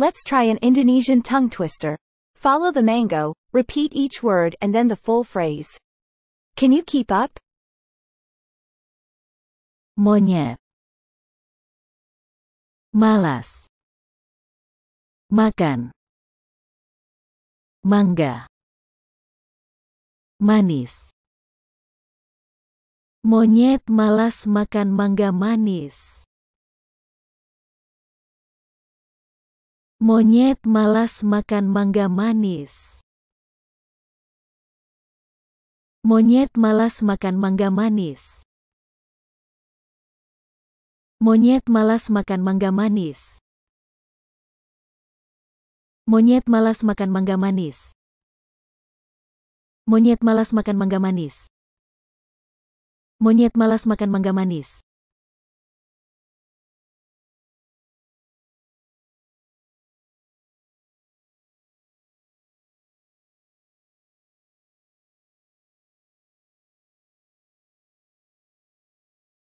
Let's try an Indonesian tongue twister. Follow the mango, repeat each word and then the full phrase. Can you keep up? Monyet. Malas. Makan. Mangga. Manis. Monyet malas makan mangga manis. Monyet malas makan mangga manis. Monyet malas makan mangga manis. Monyet malas makan mangga manis. Monyet malas makan mangga manis. Monyet malas makan mangga manis. Monyet malas makan mangga manis.